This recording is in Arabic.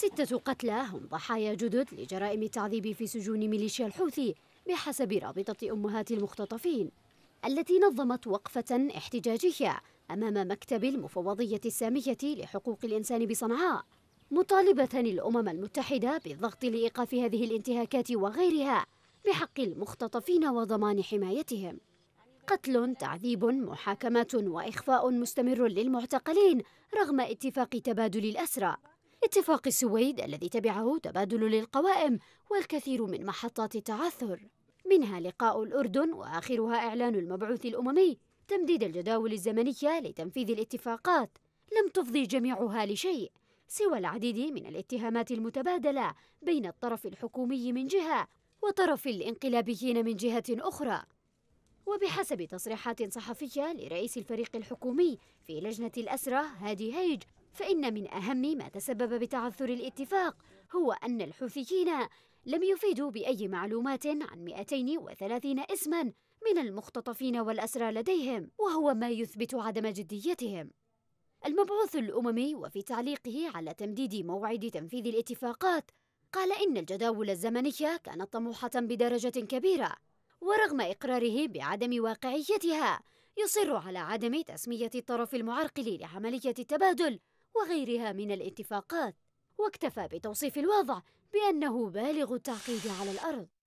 ستة قتلى هم ضحايا جدد لجرائم التعذيب في سجون ميليشيا الحوثي بحسب رابطة أمهات المختطفين التي نظمت وقفة احتجاجية أمام مكتب المفوضية السامية لحقوق الإنسان بصنعاء مطالبة الأمم المتحدة بالضغط لإيقاف هذه الانتهاكات وغيرها بحق المختطفين وضمان حمايتهم قتل تعذيب محاكمات وإخفاء مستمر للمعتقلين رغم اتفاق تبادل الأسرى اتفاق السويد الذي تبعه تبادل للقوائم والكثير من محطات التعثر منها لقاء الأردن وآخرها إعلان المبعوث الأممي تمديد الجداول الزمنية لتنفيذ الاتفاقات لم تفضي جميعها لشيء سوى العديد من الاتهامات المتبادلة بين الطرف الحكومي من جهة وطرف الانقلابيين من جهة أخرى وبحسب تصريحات صحفية لرئيس الفريق الحكومي في لجنة الأسرة هادي هيج فإن من أهم ما تسبب بتعثر الاتفاق هو أن الحوثيين لم يفيدوا بأي معلومات عن 230 اسما من المختطفين والأسرى لديهم وهو ما يثبت عدم جديتهم المبعوث الأممي وفي تعليقه على تمديد موعد تنفيذ الاتفاقات قال إن الجداول الزمنية كانت طموحة بدرجة كبيرة ورغم إقراره بعدم واقعيتها يصر على عدم تسمية الطرف المعرقل لعملية التبادل وغيرها من الاتفاقات واكتفى بتوصيف الوضع بأنه بالغ التعقيد على الأرض